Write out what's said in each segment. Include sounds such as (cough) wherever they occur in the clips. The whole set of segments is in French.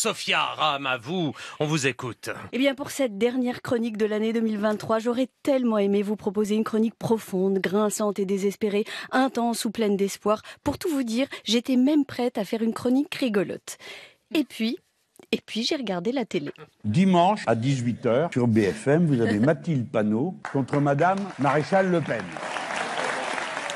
Sophia Aram, à vous. On vous écoute. Eh bien, pour cette dernière chronique de l'année 2023, j'aurais tellement aimé vous proposer une chronique profonde, grinçante et désespérée, intense ou pleine d'espoir. Pour tout vous dire, j'étais même prête à faire une chronique rigolote. Et puis, et puis j'ai regardé la télé. Dimanche à 18h sur BFM, vous avez Mathilde Panot contre Madame Maréchal Le Pen.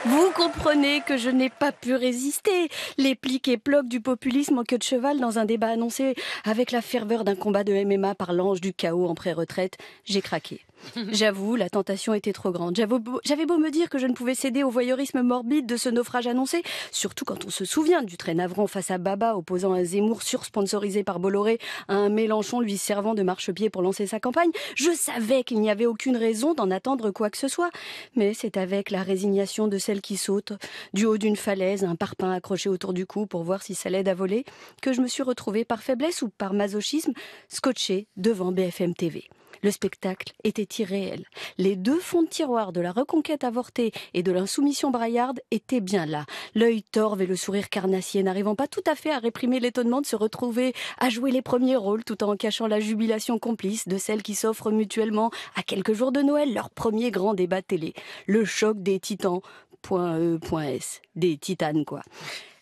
Vous comprenez que je n'ai pas pu résister. Les pliques et plocs du populisme en queue de cheval dans un débat annoncé avec la ferveur d'un combat de MMA par l'ange du chaos en pré-retraite, j'ai craqué. (laughs) J'avoue, la tentation était trop grande. J'avais beau, me dire que je ne pouvais céder au voyeurisme morbide de ce naufrage annoncé, surtout quand on se souvient du très navrant face à Baba opposant un Zemmour sponsorisé par Bolloré à un Mélenchon lui servant de marchepied pour lancer sa campagne. Je savais qu'il n'y avait aucune raison d'en attendre quoi que ce soit. Mais c'est avec la résignation de celle qui saute du haut d'une falaise, un parpin accroché autour du cou pour voir si ça l'aide à voler, que je me suis retrouvée par faiblesse ou par masochisme scotchée devant BFM TV. Le spectacle était irréel. Les deux fonds de tiroir de la reconquête avortée et de l'insoumission braillarde étaient bien là. L'œil torve et le sourire carnassier n'arrivant pas tout à fait à réprimer l'étonnement de se retrouver à jouer les premiers rôles tout en cachant la jubilation complice de celles qui s'offrent mutuellement à quelques jours de Noël leur premier grand débat télé. Le choc des titans. E, des titanes, quoi.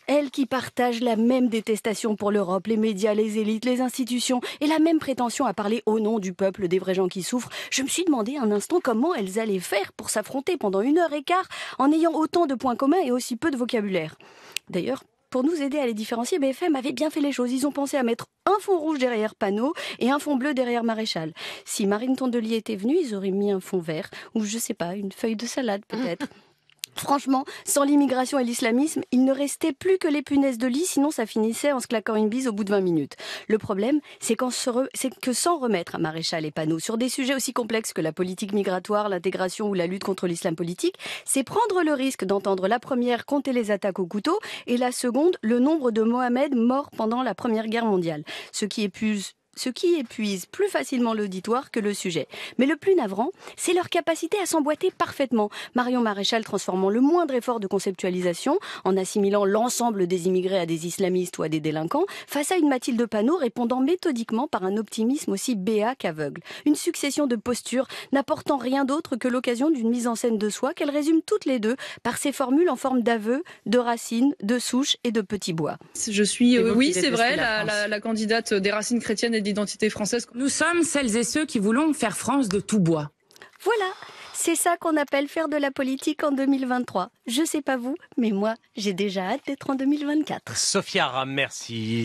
Elles qui partagent la même détestation pour l'Europe, les médias, les élites, les institutions et la même prétention à parler au nom du peuple des vrais gens qui souffrent. Je me suis demandé un instant comment elles allaient faire pour s'affronter pendant une heure et quart en ayant autant de points communs et aussi peu de vocabulaire. D'ailleurs, pour nous aider à les différencier, BFM avait bien fait les choses. Ils ont pensé à mettre un fond rouge derrière panneau et un fond bleu derrière maréchal. Si Marine Tondelier était venue, ils auraient mis un fond vert ou je ne sais pas, une feuille de salade peut-être. (laughs) franchement, sans l'immigration et l'islamisme, il ne restait plus que les punaises de lit, sinon ça finissait en se claquant une bise au bout de 20 minutes. Le problème, c'est que sans remettre à Maréchal et panneau sur des sujets aussi complexes que la politique migratoire, l'intégration ou la lutte contre l'islam politique, c'est prendre le risque d'entendre la première compter les attaques au couteau et la seconde le nombre de Mohamed morts pendant la Première Guerre mondiale. Ce qui épuise ce qui épuise plus facilement l'auditoire que le sujet. Mais le plus navrant, c'est leur capacité à s'emboîter parfaitement. Marion Maréchal transformant le moindre effort de conceptualisation en assimilant l'ensemble des immigrés à des islamistes ou à des délinquants, face à une Mathilde Panot répondant méthodiquement par un optimisme aussi béat qu'aveugle. Une succession de postures n'apportant rien d'autre que l'occasion d'une mise en scène de soi qu'elle résume toutes les deux par ses formules en forme d'aveu, de racines, de souches et de petits bois. Je suis, oui, c'est vrai, la candidate des racines chrétiennes et d'identité française. Nous sommes celles et ceux qui voulons faire France de tout bois. Voilà, c'est ça qu'on appelle faire de la politique en 2023. Je sais pas vous, mais moi, j'ai déjà hâte d'être en 2024. Sophia, merci.